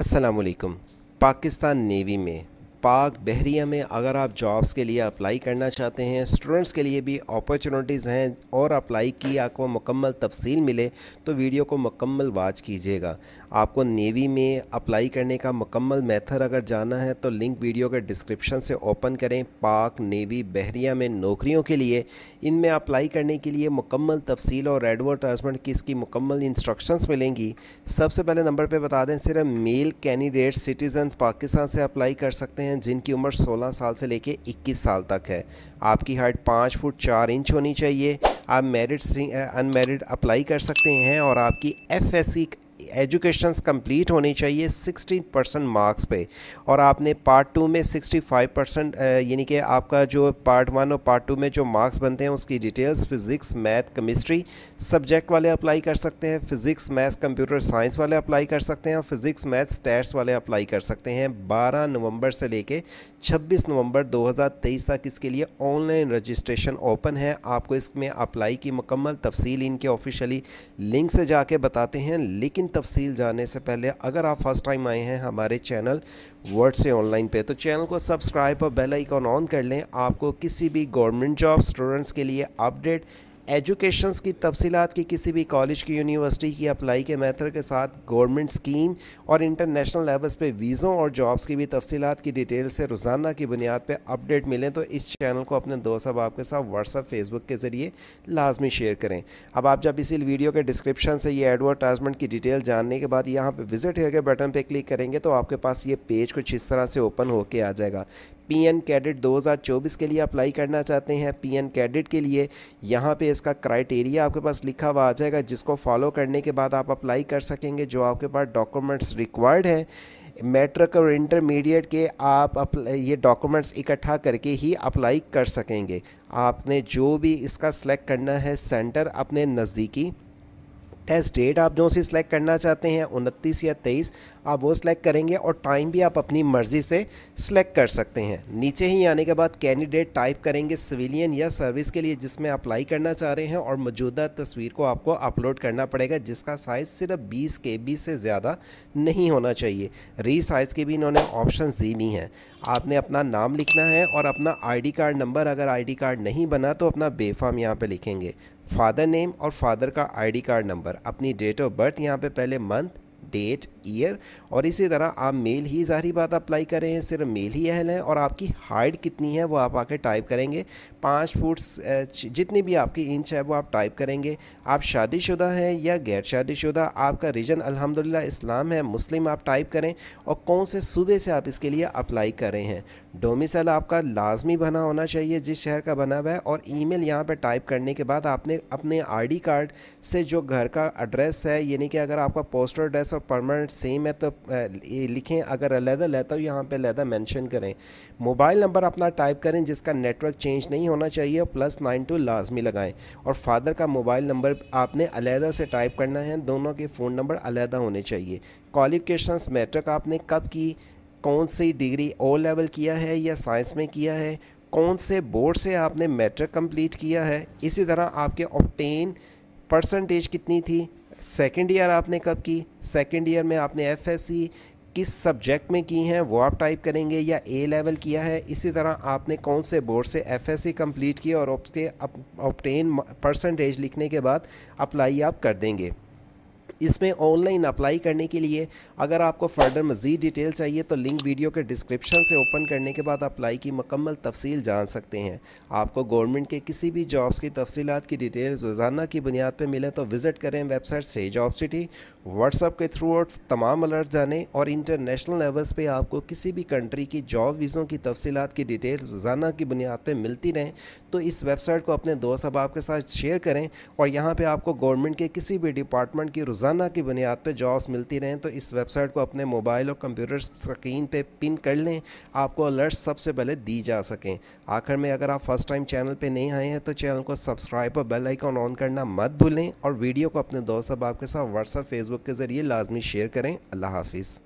असलकम पाकिस्तान नेवी में पाक बहरिया में अगर आप जॉब्स के लिए अप्लाई करना चाहते हैं स्टूडेंट्स के लिए भी अपॉर्चुनिटीज़ हैं और अप्लाई की आपको मुकम्मल तफसील मिले तो वीडियो को मुकम्मल वाच कीजिएगा आपको नेवी में अप्लाई करने का मुकम्मल मेथड अगर जाना है तो लिंक वीडियो के डिस्क्रिप्शन से ओपन करें पाक नेवी बहरिया में नौकरियों के लिए इनमें अप्लाई करने के लिए मुकम्मल तफसील और एडवर्टाइजमेंट की इसकी मुकम्मल इंस्ट्रक्शंस मिलेंगी सबसे पहले नंबर पर बता दें सिर्फ मेल कैंडिडेट सिटीज़न पाकिस्तान से अप्लाई कर सकते हैं हैं जिनकी उम्र 16 साल से लेके 21 साल तक है आपकी हाइट 5 फुट चार इंच होनी चाहिए आप मेरिट अनमेरिड अप्लाई कर सकते हैं और आपकी एफ एस एजुकेशन कंप्लीट होनी चाहिए 60 परसेंट मार्क्स पे और आपने पार्ट टू में 65 परसेंट यानी कि आपका जो पार्ट वन और पार्ट टू में जो मार्क्स बनते हैं उसकी details physics math chemistry subject वाले अप्लाई कर सकते हैं फिज़िक्स मैथ्स कंप्यूटर साइंस वाले अप्लाई कर सकते हैं और फिज़िक्स मैथ्स स्टैट्स वाले अप्लाई कर सकते हैं बारह नवंबर से लेके छब्बीस नवंबर दो तक इसके लिए ऑनलाइन रजिस्ट्रेशन ओपन है आपको इसमें अप्लाई की मुकम्मल तफसील इनके ऑफिशियली लिंक से जाके बताते हैं लेकिन तफसील जाने से पहले अगर आप फर्स्ट टाइम आए हैं हमारे चैनल वर्ड से ऑनलाइन पे तो चैनल को सब्सक्राइब और बेल आइकॉन ऑन कर लें आपको किसी भी गवर्नमेंट जॉब स्टूडेंट्स के लिए अपडेट एजुकेशन की तफसीत की किसी भी कॉलेज की यूनिवर्सिटी की अप्लाई के मैथड के साथ गवर्नमेंट स्कीम और इंटरनेशनल लेवल्स पे वीज़ों और जॉब्स की भी तफसीत की डिटेल से रोज़ाना की बुनियाद पर अपडेट मिलें तो इस चैनल को अपने दोस्त अहबाब के साथ व्हाट्सअप फेसबुक के ज़रिए लाजमी शेयर करें अब आप जब इसी वीडियो के डिस्क्रिप्शन से ये एडवर्टाइजमेंट की डिटेल जानने के बाद यहाँ पर विजिट हेयर के बटन पर क्लिक करेंगे तो आपके पास ये पेज कुछ इस तरह से ओपन होकर आ जाएगा पी एन कैडेट 2024 के लिए अप्लाई करना चाहते हैं पी एन कैडेट के लिए यहाँ पे इसका क्राइटेरिया आपके पास लिखा हुआ आ जाएगा जिसको फॉलो करने के बाद आप अप्लाई कर सकेंगे जो आपके पास डॉक्यूमेंट्स रिक्वायर्ड हैं मैट्रिक और इंटरमीडिएट के आप ये डॉक्यूमेंट्स इकट्ठा करके ही अप्लाई कर सकेंगे आपने जो भी इसका सिलेक्ट करना है सेंटर अपने नज़दीकी टेस्ट डेट आप जो सी सिलेक्ट करना चाहते हैं उनतीस या तेईस आप वो सिलेक्ट करेंगे और टाइम भी आप अपनी मर्ज़ी से सिलेक्ट कर सकते हैं नीचे ही आने के बाद कैंडिडेट टाइप करेंगे सिविलियन या सर्विस के लिए जिसमें अप्लाई करना चाह रहे हैं और मौजूदा तस्वीर को आपको अपलोड करना पड़ेगा जिसका साइज़ सिर्फ बीस के बी से ज़्यादा नहीं होना चाहिए री साइज़ के भी इन्होंने ऑप्शन दी नहीं है आपने अपना नाम लिखना है और अपना आई कार्ड नंबर अगर आई कार्ड नहीं बना तो अपना बेफाम यहाँ पर लिखेंगे फादर नेम और फादर का आईडी कार्ड नंबर अपनी डेट ऑफ बर्थ यहाँ पे पहले मंथ डेट ईयर और इसी तरह आप मेल ही ज़ाहरी बात अप्लाई कर रहे हैं सिर्फ मेल ही अहल है और आपकी हाइट कितनी है वो आप आके टाइप करेंगे पाँच फुट जितनी भी आपकी इंच है वो आप टाइप करेंगे आप शादीशुदा हैं या गैर शादीशुदा आपका रीजन अलहमदिल्ला इस्लाम है मुस्लिम आप टाइप करें और कौन से सूबे से आप इसके लिए अप्लाई कर रहे हैं डोमिसल आपका लाजमी बना होना चाहिए जिस शहर का बना हुआ है और ई मेल यहाँ पर टाइप करने के बाद आपने अपने डी कार्ड से जो घर का एड्रेस है यानी कि अगर आपका पोस्टल एड्रेस और परमानेंट सेम है तो ये लिखें अगर अलहदा लेता हूँ यहाँ पे अलहदा मेंशन करें मोबाइल नंबर अपना टाइप करें जिसका नेटवर्क चेंज नहीं होना चाहिए और प्लस नाइन टू लाजमी लगाएं और फादर का मोबाइल नंबर आपने अलहदा से टाइप करना है दोनों के फ़ोन नंबर अलहदा होने चाहिए क्वालिफिकेशन मैट्रिक आपने कब की कौन सी डिग्री ओ लेवल किया है या साइंस में किया है कौन से बोर्ड से आपने मैट्रिक कंप्लीट किया है इसी तरह आपके ऑप्टेन परसेंटेज कितनी थी सेकेंड ईयर आपने कब की सेकेंड ईयर में आपने एफ किस सब्जेक्ट में की हैं वो आप टाइप करेंगे या ए लेवल किया है इसी तरह आपने कौन से बोर्ड से एफ एस सी कम्प्लीट किया और उसके अपटेन परसेंटेज लिखने के बाद अप्लाई आप कर देंगे इसमें ऑनलाइन अप्लाई करने के लिए अगर आपको फर्दर मज़ीद डिटेल चाहिए तो लिंक वीडियो के डिस्क्रिप्शन से ओपन करने के बाद अप्लाई की मकम्मल तफसील जान सकते हैं आपको गवर्नमेंट के किसी भी जॉब्स की तफसीत की डिटेल्स रोज़ाना की बुनियाद पर मिलें तो विज़िट करें वेबसाइट से जॉब सिटी व्हाट्सअप के थ्रू आउट तमाम अलर्ट जाने और इंटरनेशनल लेवल्स पे आपको किसी भी कंट्री की जॉब वीज़ों की तफसीत की डिटेल्स रोज़ाना की बुनियाद पर मिलती रहें तो इस वेबसाइट को अपने दोस्त अब आपके साथ शेयर करें और यहाँ पर आपको गवर्नमेंट के किसी भी डिपार्टमेंट की रोज़ाना रोज़ाना की बुनियाद पर जॉब्स मिलती रहें तो इस वेबसाइट को अपने मोबाइल और कंप्यूटर स्क्रीन पर पिन कर लें आपको अलर्ट सबसे पहले दी जा सकें आखिर में अगर आप फर्स्ट टाइम चैनल पर नहीं आए हैं तो चैनल को सब्सक्राइब और बेल आइकॉन ऑन करना मत भूलें और वीडियो को अपने दोस्त अब आपके साथ व्हाट्सअप फेसबुक के ज़रिए लाजमी शेयर करें अल्लाह हाफिज़